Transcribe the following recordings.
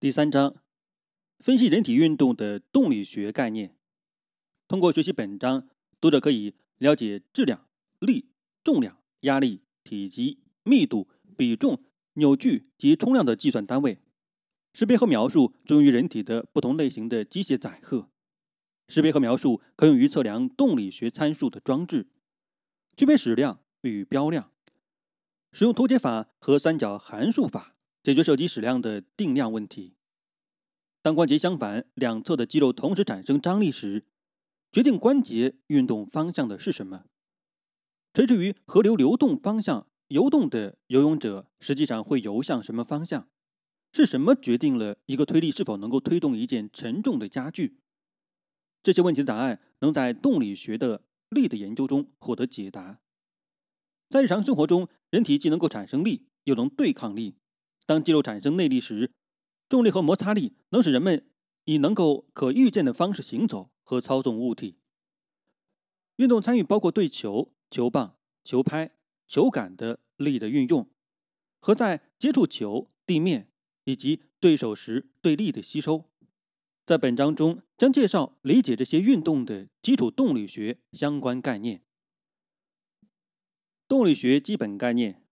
第三章分析人体运动的动力学概念。通过学习本章，读者可以了解质量、力、重量、压力、体积、密度、比重、扭矩及冲量的计算单位，识别和描述作用于人体的不同类型的机械载荷，识别和描述可用于测量动力学参数的装置，区别矢量与标量，使用图解法和三角函数法。解决手机矢量的定量问题。当关节相反，两侧的肌肉同时产生张力时，决定关节运动方向的是什么？垂直于河流流动方向游动的游泳者，实际上会游向什么方向？是什么决定了一个推力是否能够推动一件沉重的家具？这些问题的答案能在动力学的力的研究中获得解答。在日常生活中，人体既能够产生力，又能对抗力。当肌肉产生内力时，重力和摩擦力能使人们以能够可预见的方式行走和操纵物体。运动参与包括对球、球棒、球拍、球杆的力的运用，和在接触球、地面以及对手时对力的吸收。在本章中将介绍理解这些运动的基础动力学相关概念。动力学基本概念，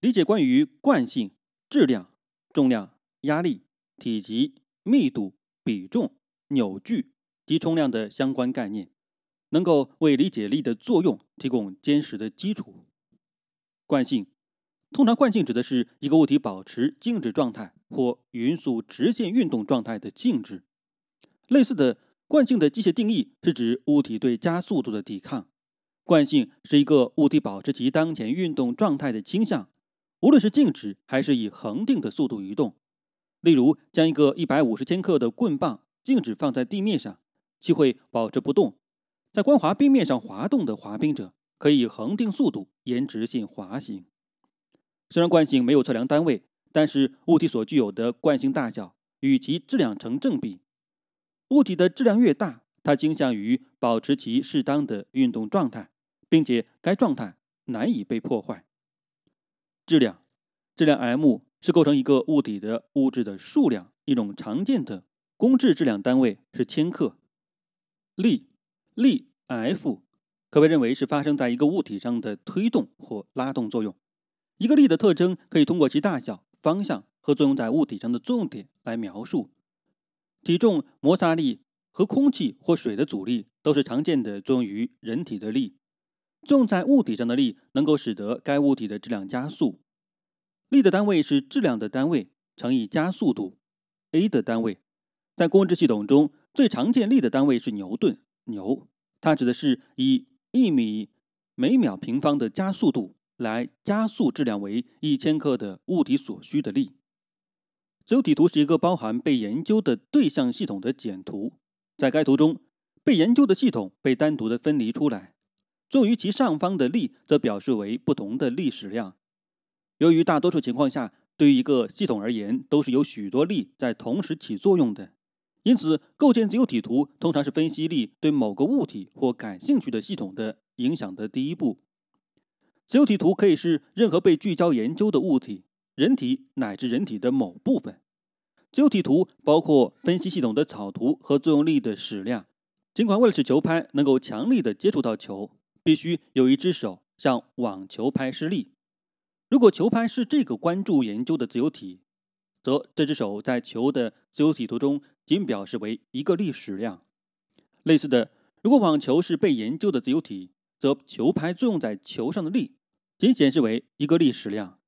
理解关于惯性。质量、重量、压力、体积、密度、比重、扭矩及冲量的相关概念，能够为理解力的作用提供坚实的基础。惯性，通常惯性指的是一个物体保持静止状态或匀速直线运动状态的静止。类似的，惯性的机械定义是指物体对加速度的抵抗。惯性是一个物体保持其当前运动状态的倾向。无论是静止还是以恒定的速度移动，例如将一个一百五十千克的棍棒静止放在地面上，其会保持不动；在光滑冰面上滑动的滑冰者可以恒定速度沿直线滑行。虽然惯性没有测量单位，但是物体所具有的惯性大小与其质量成正比。物体的质量越大，它倾向于保持其适当的运动状态，并且该状态难以被破坏。质量，质量 m 是构成一个物体的物质的数量。一种常见的公制质量单位是千克。力，力 F 可被认为是发生在一个物体上的推动或拉动作用。一个力的特征可以通过其大小、方向和作用在物体上的作用点来描述。体重、摩擦力和空气或水的阻力都是常见的作用于人体的力。作用在物体上的力能够使得该物体的质量加速。力的单位是质量的单位乘以加速度 a 的单位。在公制系统中，最常见力的单位是牛顿（牛）。它指的是以一米每秒平方的加速度来加速质量为一千克的物体所需的力。由体图是一个包含被研究的对象系统的简图。在该图中，被研究的系统被单独的分离出来。作用于其上方的力，则表示为不同的力矢量。由于大多数情况下，对于一个系统而言，都是有许多力在同时起作用的，因此构建自由体图通常是分析力对某个物体或感兴趣的系统的影响的第一步。自由体图可以是任何被聚焦研究的物体、人体乃至人体的某部分。自由体图包括分析系统的草图和作用力的矢量。尽管为了使球拍能够强力地接触到球，必须有一只手向网球拍施力。如果球拍是这个关注研究的自由体，则这只手在球的自由体图中仅表示为一个力矢量。类似的，如果网球是被研究的自由体，则球拍作用在球上的力仅显示为一个力矢量。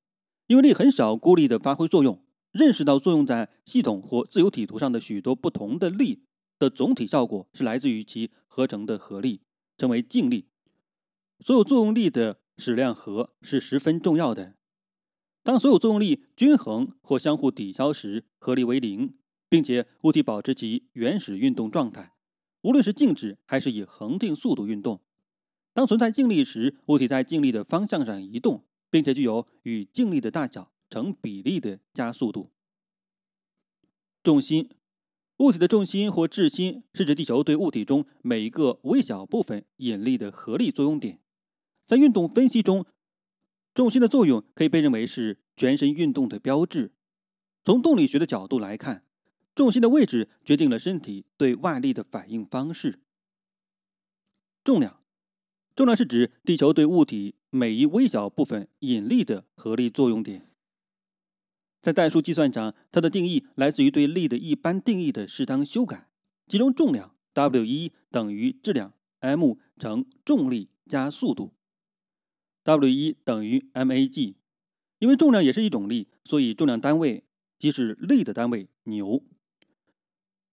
因为力很少孤立地发挥作用，认识到作用在系统或自由体图上的许多不同的力的总体效果是来自于其合成的合力，称为静力。所有作用力的矢量和是十分重要的。当所有作用力均衡或相互抵消时，合力为零，并且物体保持其原始运动状态，无论是静止还是以恒定速度运动。当存在静力时，物体在静力的方向上移动，并且具有与静力的大小成比例的加速度。重心物体的重心或质心是指地球对物体中每一个微小部分引力的合力作用点。在运动分析中，重心的作用可以被认为是全身运动的标志。从动力学的角度来看，重心的位置决定了身体对外力的反应方式。重量，重量是指地球对物体每一微小部分引力的合力作用点。在代数计算上，它的定义来自于对力的一般定义的适当修改。其中，重量 W 一等于质量 m 乘重力加速度。W 一等于 m a g，因为重量也是一种力，所以重量单位即是力的单位牛。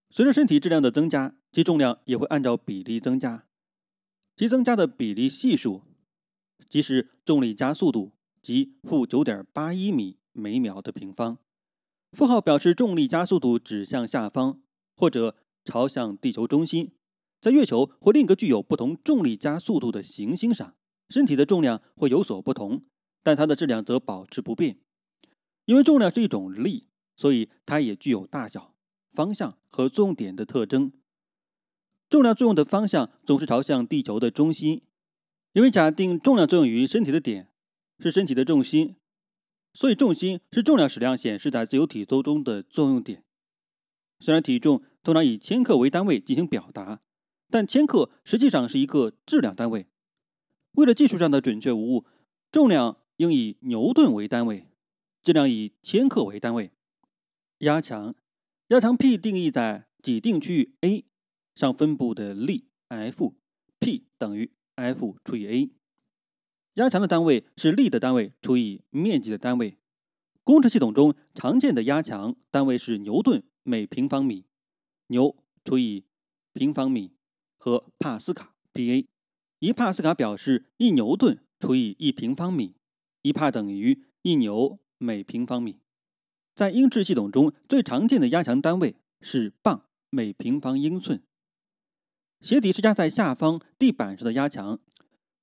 随着身体质量的增加，其重量也会按照比例增加，其增加的比例系数即是重力加速度，即负九点八一米每秒的平方。负号表示重力加速度指向下方或者朝向地球中心。在月球或另一个具有不同重力加速度的行星上。身体的重量会有所不同，但它的质量则保持不变。因为重量是一种力，所以它也具有大小、方向和作用点的特征。重量作用的方向总是朝向地球的中心。因为假定重量作用于身体的点是身体的重心，所以重心是重量矢量显示在自由体周中的作用点。虽然体重通常以千克为单位进行表达，但千克实际上是一个质量单位。为了技术上的准确无误，重量应以牛顿为单位，质量以千克为单位。压强，压强 P 定义在底定区域 A 上分布的力 F，P 等于 F 除以 A。压强的单位是力的单位除以面积的单位。公程系统中常见的压强单位是牛顿每平方米，牛除以平方米和帕斯卡 （Pa）。一帕斯卡表示一牛顿除以一平方米，一帕等于一牛每平方米。在英制系统中，最常见的压强单位是磅每平方英寸。鞋底施加在下方地板上的压强，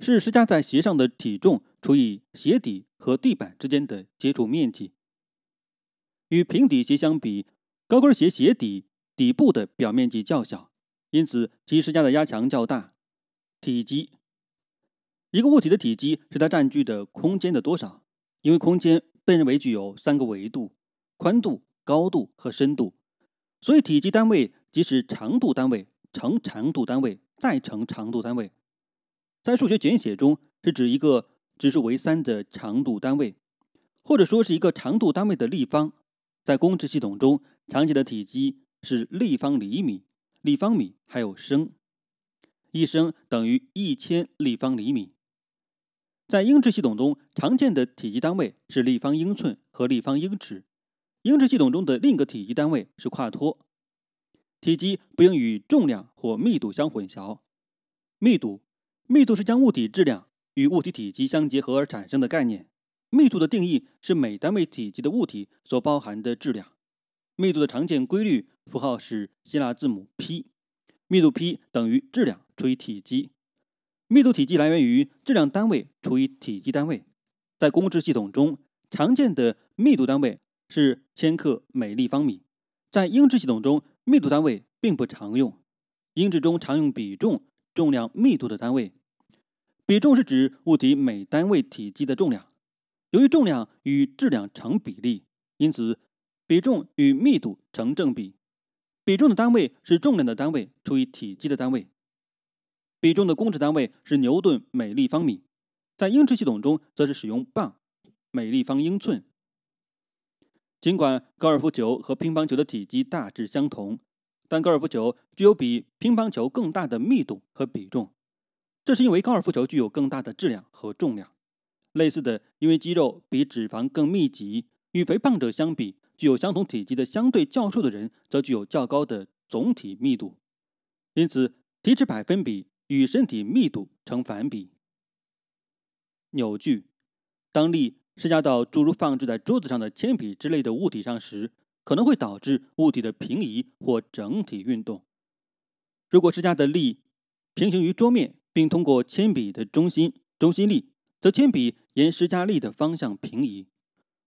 是施加在鞋上的体重除以鞋底和地板之间的接触面积。与平底鞋相比，高跟鞋鞋底底部的表面积较小，因此其施加的压强较大。体积，一个物体的体积是它占据的空间的多少，因为空间被认为具有三个维度：宽度、高度和深度。所以，体积单位即是长度单位乘长度单位再乘长度单位。在数学简写中，是指一个指数为三的长度单位，或者说是一个长度单位的立方。在公制系统中，常见的体积是立方厘米、立方米，还有升。一升等于一千立方厘米。在英制系统中，常见的体积单位是立方英寸和立方英尺。英制系统中的另一个体积单位是跨脱。体积不应与重量或密度相混淆。密度，密度是将物体质量与物体体积相结合而产生的概念。密度的定义是每单位体积的物体所包含的质量。密度的常见规律符号是希腊字母 P。密度 p 等于质量除以体积，密度体积来源于质量单位除以体积单位。在公制系统中，常见的密度单位是千克每立方米。在英制系统中，密度单位并不常用。英制中常用比重、重量密度的单位。比重是指物体每单位体积的重量。由于重量与质量成比例，因此比重与密度成正比。比重的单位是重量的单位。除以体积的单位，比重的公尺单位是牛顿每立方米，在英尺系统中则是使用磅每立方英寸。尽管高尔夫球和乒乓球的体积大致相同，但高尔夫球具有比乒乓球更大的密度和比重，这是因为高尔夫球具有更大的质量和重量。类似的，因为肌肉比脂肪更密集，与肥胖者相比，具有相同体积的相对较瘦的人则具有较高的总体密度。因此，体脂百分比与身体密度成反比。扭矩：当力施加到诸如放置在桌子上的铅笔之类的物体上时，可能会导致物体的平移或整体运动。如果施加的力平行于桌面并通过铅笔的中心（中心力），则铅笔沿施加力的方向平移。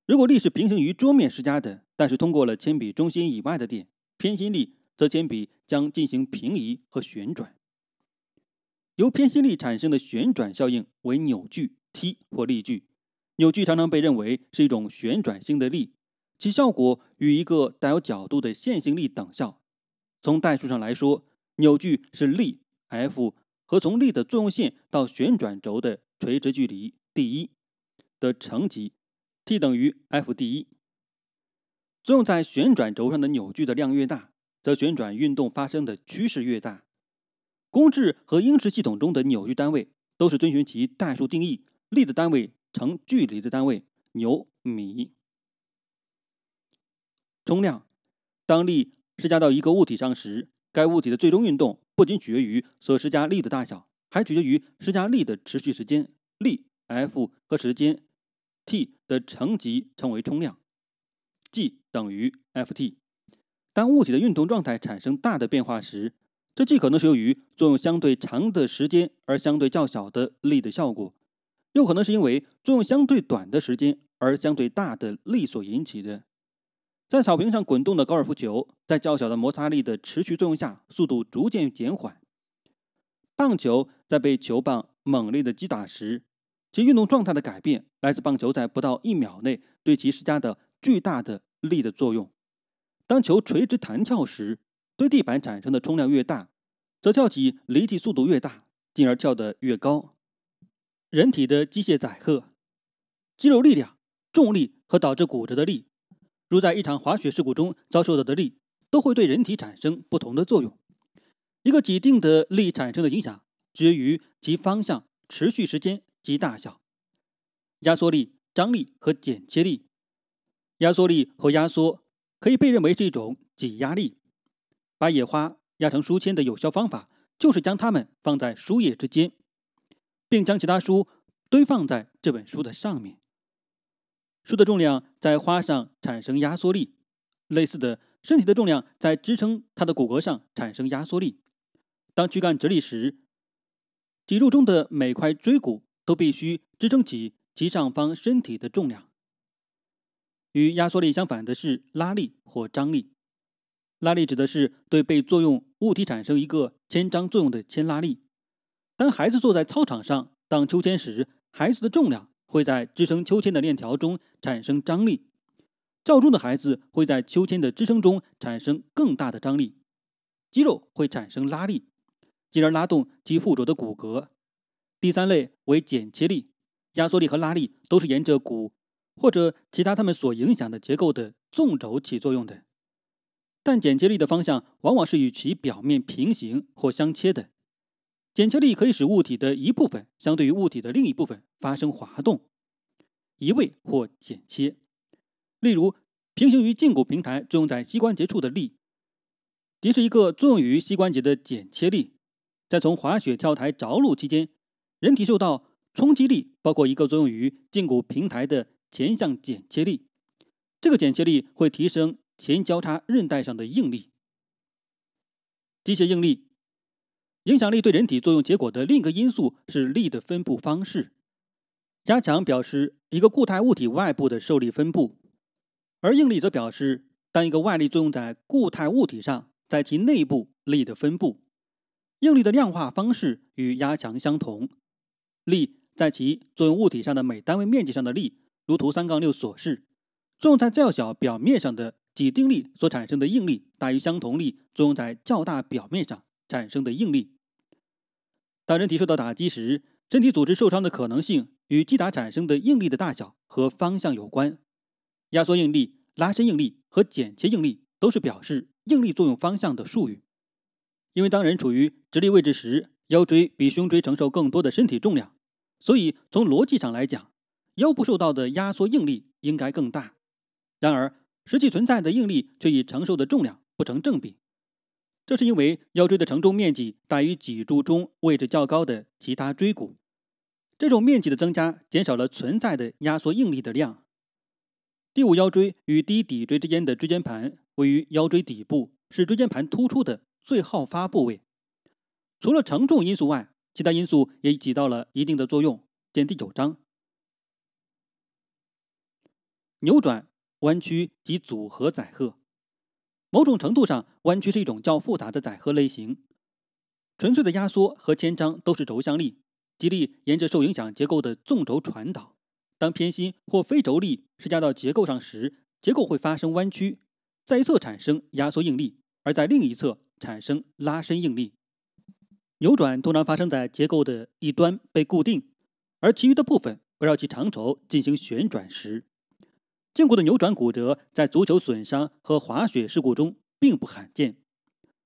如果力是平行于桌面施加的，但是通过了铅笔中心以外的点（偏心力）。则铅笔将进行平移和旋转。由偏心力产生的旋转效应为扭矩 T 或力矩。扭矩常常被认为是一种旋转性的力，其效果与一个带有角度的线性力等效。从代数上来说，扭矩是力 F 和从力的作用线到旋转轴的垂直距离 d1 的乘积，T 等于 F d 一。作用在旋转轴上的扭矩的量越大。则旋转运动发生的趋势越大。公制和英式系统中的扭矩单位都是遵循其代数定义，力的单位乘距离的单位，牛米。冲量，当力施加到一个物体上时，该物体的最终运动不仅取决于所施加力的大小，还取决于施加力的持续时间。力 F 和时间 t 的乘积称为冲量，g 等于 Ft。当物体的运动状态产生大的变化时，这既可能是由于作用相对长的时间而相对较小的力的效果，又可能是因为作用相对短的时间而相对大的力所引起的。在草坪上滚动的高尔夫球，在较小的摩擦力的持续作用下，速度逐渐减缓。棒球在被球棒猛烈的击打时，其运动状态的改变来自棒球在不到一秒内对其施加的巨大的力的作用。当球垂直弹跳时，对地板产生的冲量越大，则跳起离地速度越大，进而跳得越高。人体的机械载荷、肌肉力量、重力和导致骨折的力，如在一场滑雪事故中遭受到的力，都会对人体产生不同的作用。一个既定的力产生的影响，取决于其方向、持续时间及大小。压缩力、张力和剪切力，压缩力和压缩。可以被认为是一种挤压力。把野花压成书签的有效方法，就是将它们放在书页之间，并将其他书堆放在这本书的上面。书的重量在花上产生压缩力。类似的，身体的重量在支撑它的骨骼上产生压缩力。当躯干直立时，脊柱中的每块椎骨都必须支撑起其上方身体的重量。与压缩力相反的是拉力或张力。拉力指的是对被作用物体产生一个牵张作用的牵拉力。当孩子坐在操场上荡秋千时，孩子的重量会在支撑秋千的链条中产生张力。较重的孩子会在秋千的支撑中产生更大的张力。肌肉会产生拉力，进而拉动其附着的骨骼。第三类为剪切力。压缩力和拉力都是沿着骨。或者其他他们所影响的结构的纵轴起作用的，但剪切力的方向往往是与其表面平行或相切的。剪切力可以使物体的一部分相对于物体的另一部分发生滑动、移位或剪切。例如，平行于胫骨平台作用在膝关节处的力，即是一个作用于膝关节的剪切力。在从滑雪跳台着陆期间，人体受到冲击力，包括一个作用于胫骨平台的。前向剪切力，这个剪切力会提升前交叉韧带上的应力。机械应力，影响力对人体作用结果的另一个因素是力的分布方式。压强表示一个固态物体外部的受力分布，而应力则表示当一个外力作用在固态物体上，在其内部力的分布。应力的量化方式与压强相同，力在其作用物体上的每单位面积上的力。如图三杠六所示，作用在较小表面上的几定力所产生的应力大于相同力作用在较大表面上产生的应力。当人体受到打击时，身体组织受伤的可能性与击打产生的应力的大小和方向有关。压缩应力、拉伸应力和剪切应力都是表示应力作用方向的术语。因为当人处于直立位置时，腰椎比胸椎承受更多的身体重量，所以从逻辑上来讲。腰部受到的压缩应力应该更大，然而实际存在的应力却与承受的重量不成正比，这是因为腰椎的承重面积大于脊柱中位置较高的其他椎骨，这种面积的增加减少了存在的压缩应力的量。第五腰椎与低骶椎之间的椎间盘位于腰椎底部，是椎间盘突出的最好发部位。除了承重因素外，其他因素也起到了一定的作用。见第九章。扭转、弯曲及组合载荷，某种程度上，弯曲是一种较复杂的载荷类型。纯粹的压缩和牵张都是轴向力，力沿着受影响结构的纵轴传导。当偏心或非轴力施加到结构上时，结构会发生弯曲，在一侧产生压缩应力，而在另一侧产生拉伸应力。扭转通常发生在结构的一端被固定，而其余的部分围绕其长轴进行旋转时。胫骨的扭转骨折在足球损伤和滑雪事故中并不罕见。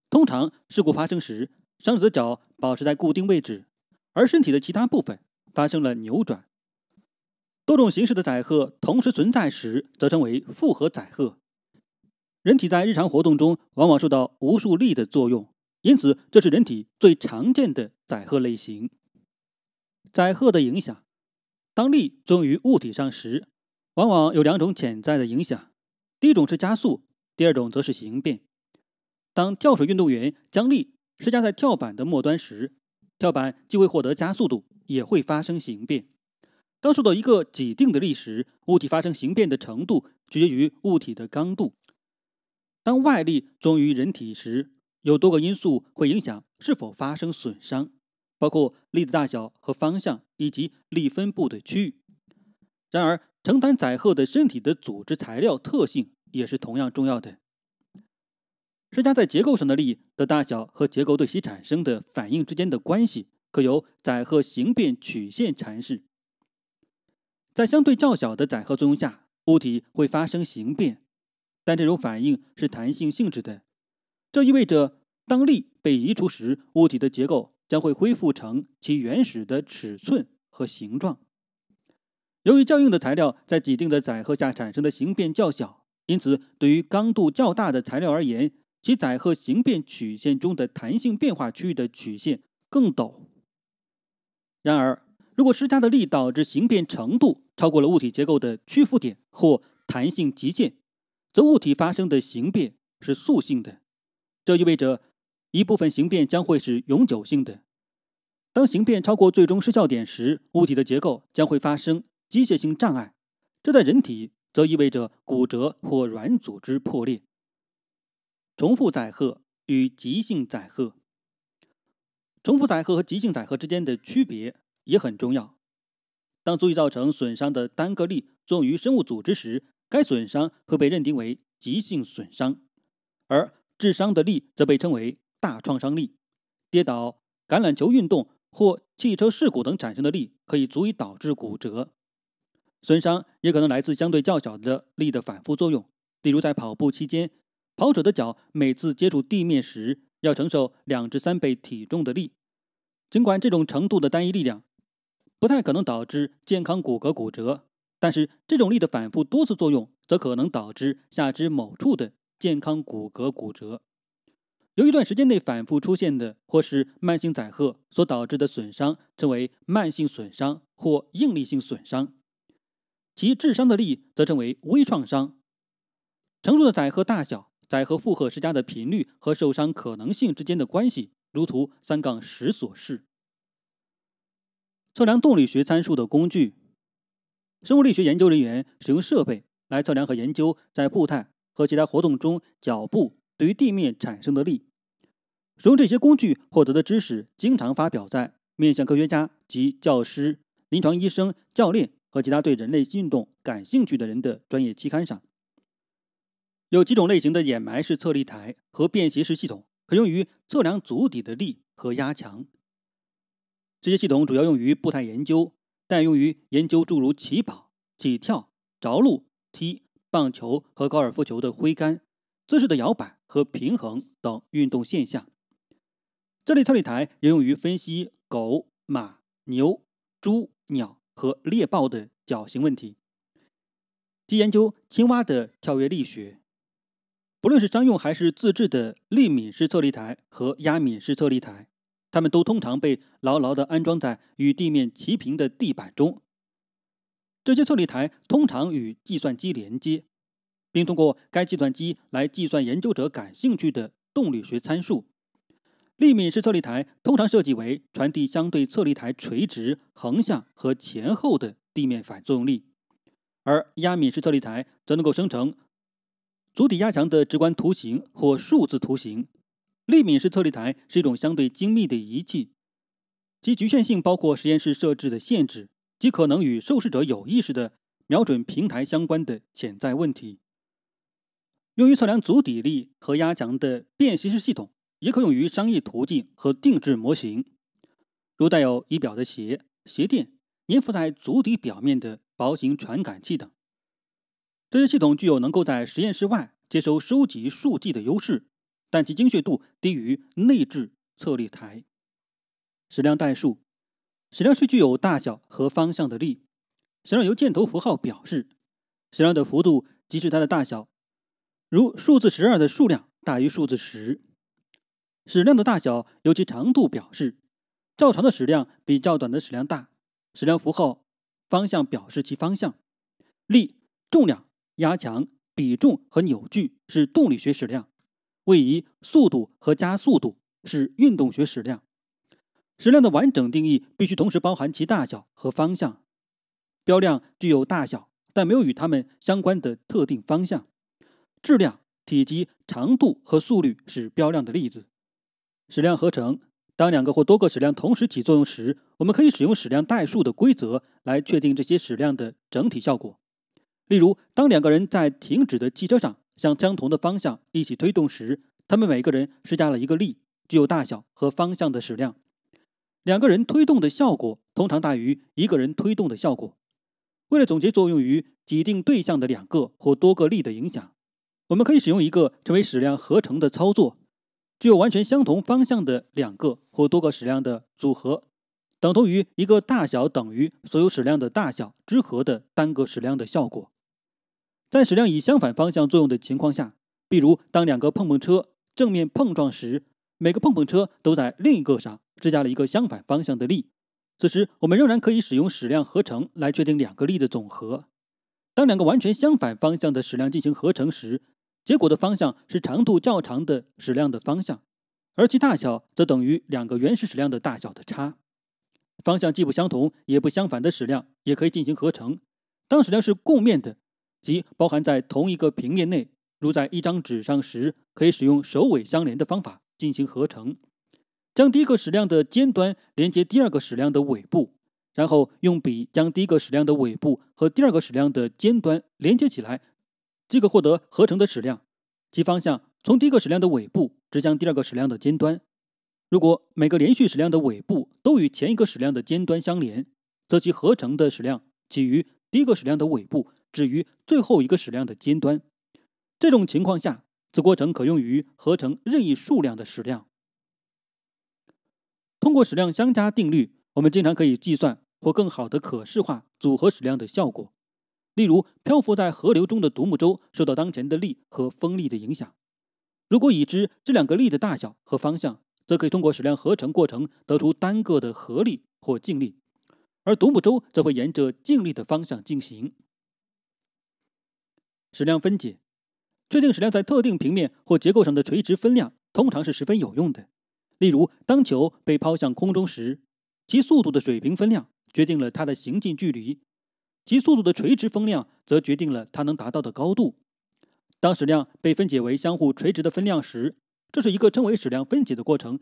通常，事故发生时，伤者的脚保持在固定位置，而身体的其他部分发生了扭转。多种形式的载荷同时存在时，则称为复合载荷。人体在日常活动中往往受到无数力的作用，因此这是人体最常见的载荷类型。载荷的影响，当力作用于物体上时。往往有两种潜在的影响，第一种是加速，第二种则是形变。当跳水运动员将力施加在跳板的末端时，跳板既会获得加速度，也会发生形变。当受到一个既定的力时，物体发生形变的程度取决于物体的刚度。当外力作用于人体时，有多个因素会影响是否发生损伤，包括力的大小和方向以及力分布的区域。然而，承担载荷的身体的组织材料特性也是同样重要的。施加在结构上的力的大小和结构对其产生的反应之间的关系，可由载荷形变曲线阐释。在相对较小的载荷作用下，物体会发生形变，但这种反应是弹性性质的。这意味着，当力被移除时，物体的结构将会恢复成其原始的尺寸和形状。由于较硬的材料在几定的载荷下产生的形变较小，因此对于刚度较大的材料而言，其载荷形变曲线中的弹性变化区域的曲线更陡。然而，如果施加的力导致形变程度超过了物体结构的屈服点或弹性极限，则物体发生的形变是塑性的，这意味着一部分形变将会是永久性的。当形变超过最终失效点时，物体的结构将会发生。机械性障碍，这在人体则意味着骨折或软组织破裂。重复载荷与急性载荷，重复载荷和急性载荷之间的区别也很重要。当足以造成损伤的单个力作用于生物组织时，该损伤会被认定为急性损伤，而致伤的力则被称为大创伤力。跌倒、橄榄球运动或汽车事故等产生的力可以足以导致骨折。损伤也可能来自相对较小的力的反复作用，例如在跑步期间，跑者的脚每次接触地面时要承受两至三倍体重的力。尽管这种程度的单一力量不太可能导致健康骨骼骨折，但是这种力的反复多次作用则可能导致下肢某处的健康骨骼骨折。由一段时间内反复出现的或是慢性载荷所导致的损伤，称为慢性损伤或应力性损伤。其智商的力则称为微创伤。成熟的载荷大小、载荷负荷施加的频率和受伤可能性之间的关系，如图三杠十所示。测量动力学参数的工具，生物力学研究人员使用设备来测量和研究在步态和其他活动中脚步对于地面产生的力。使用这些工具获得的知识，经常发表在面向科学家及教师、临床医生、教练。和其他对人类运动感兴趣的人的专业期刊上，有几种类型的掩埋式测力台和便携式系统，可用于测量足底的力和压强。这些系统主要用于步态研究，但用于研究诸如起跑、起跳、着陆、踢棒球和高尔夫球的挥杆姿势的摇摆和平衡等运动现象。这类测力台也用于分析狗、马、牛、猪、鸟。和猎豹的脚型问题，即研究青蛙的跳跃力学。不论是商用还是自制的力敏式测力台和压敏式测力台，它们都通常被牢牢的安装在与地面齐平的地板中。这些测力台通常与计算机连接，并通过该计算机来计算研究者感兴趣的动力学参数。力敏式测力台通常设计为传递相对测力台垂直、横向和前后的地面反作用力，而压敏式测力台则能够生成足底压强的直观图形或数字图形。力敏式测力台是一种相对精密的仪器，其局限性包括实验室设置的限制及可能与受试者有意识的瞄准平台相关的潜在问题。用于测量足底力和压强的便携式系统。也可用于商业途径和定制模型，如带有仪表的鞋、鞋垫、粘附在足底表面的薄型传感器等。这些系统具有能够在实验室外接收收集数据的优势，但其精确度低于内置测力台。矢量代数，矢量是具有大小和方向的力，矢量由箭头符号表示。矢量的幅度即是它的大小，如数字十二的数量大于数字十。矢量的大小由其长度表示，较长的矢量比较短的矢量大。矢量符号、方向表示其方向。力、重量、压强、比重和扭矩是动力学矢量，位移、速度和加速度是运动学矢量。矢量的完整定义必须同时包含其大小和方向。标量具有大小，但没有与它们相关的特定方向。质量、体积、长度和速率是标量的例子。矢量合成，当两个或多个矢量同时起作用时，我们可以使用矢量代数的规则来确定这些矢量的整体效果。例如，当两个人在停止的汽车上向相同的方向一起推动时，他们每个人施加了一个力，具有大小和方向的矢量。两个人推动的效果通常大于一个人推动的效果。为了总结作用于既定对象的两个或多个力的影响，我们可以使用一个称为矢量合成的操作。具有完全相同方向的两个或多个矢量的组合，等同于一个大小等于所有矢量的大小之和的单个矢量的效果。在矢量以相反方向作用的情况下，比如当两个碰碰车正面碰撞时，每个碰碰车都在另一个上施加了一个相反方向的力。此时，我们仍然可以使用矢量合成来确定两个力的总和。当两个完全相反方向的矢量进行合成时，结果的方向是长度较长的矢量的方向，而其大小则等于两个原始矢量的大小的差。方向既不相同也不相反的矢量也可以进行合成。当矢量是共面的，即包含在同一个平面内，如在一张纸上时，可以使用首尾相连的方法进行合成。将第一个矢量的尖端连接第二个矢量的尾部，然后用笔将第一个矢量的尾部和第二个矢量的尖端连接起来。即可获得合成的矢量其方向，从第一个矢量的尾部指向第二个矢量的尖端。如果每个连续矢量的尾部都与前一个矢量的尖端相连，则其合成的矢量起于第一个矢量的尾部，止于最后一个矢量的尖端。这种情况下，此过程可用于合成任意数量的矢量。通过矢量相加定律，我们经常可以计算或更好的可视化组合矢量的效果。例如，漂浮在河流中的独木舟受到当前的力和风力的影响。如果已知这两个力的大小和方向，则可以通过矢量合成过程得出单个的合力或静力，而独木舟则会沿着静力的方向进行。矢量分解，确定矢量在特定平面或结构上的垂直分量，通常是十分有用的。例如，当球被抛向空中时，其速度的水平分量决定了它的行进距离。其速度的垂直分量则决定了它能达到的高度。当矢量被分解为相互垂直的分量时，这是一个称为矢量分解的过程。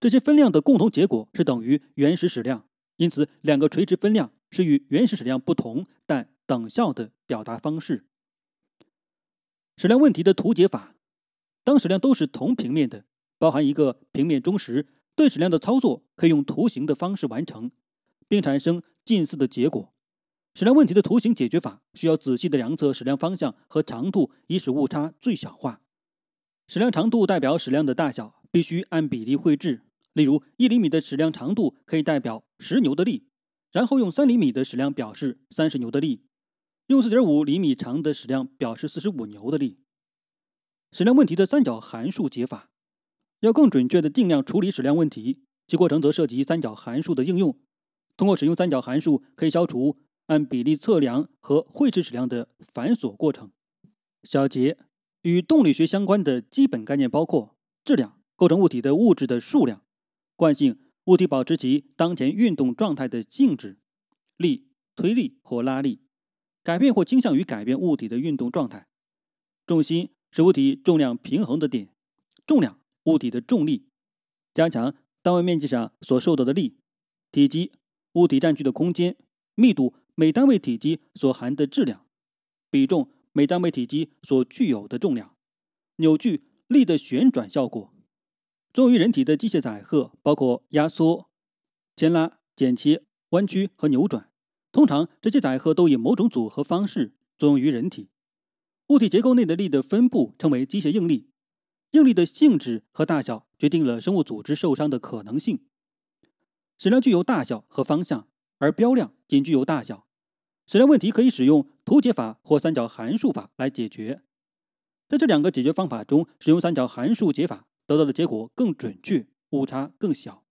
这些分量的共同结果是等于原始矢量。因此，两个垂直分量是与原始矢量不同但等效的表达方式。矢量问题的图解法：当矢量都是同平面的，包含一个平面中时，对矢量的操作可以用图形的方式完成，并产生近似的结果。矢量问题的图形解决法需要仔细的量测矢量方向和长度，以使误差最小化。矢量长度代表矢量的大小，必须按比例绘制。例如，一厘米的矢量长度可以代表十牛的力，然后用三厘米的矢量表示三十牛的力，用四点五厘米长的矢量表示四十五牛的力。矢量问题的三角函数解法要更准确的定量处理矢量问题，其过程则涉及三角函数的应用。通过使用三角函数，可以消除。按比例测量和绘制质量的繁琐过程。小结：与动力学相关的基本概念包括质量（构成物体的物质的数量）、惯性（物体保持其当前运动状态的性质）、力（推力或拉力，改变或倾向于改变物体的运动状态）、重心（是物体重量平衡的点）、重量（物体的重力）、加强（单位面积上所受到的力）、体积（物体占据的空间）、密度。每单位体积所含的质量，比重；每单位体积所具有的重量，扭矩力的旋转效果。作用于人体的机械载荷包括压缩、牵拉、剪切、弯曲和扭转。通常，这些载荷都以某种组合方式作用于人体。物体结构内的力的分布称为机械应力。应力的性质和大小决定了生物组织受伤的可能性。矢量具有大小和方向，而标量仅具有大小。此类问题可以使用图解法或三角函数法来解决，在这两个解决方法中，使用三角函数解法得到的结果更准确，误差更小。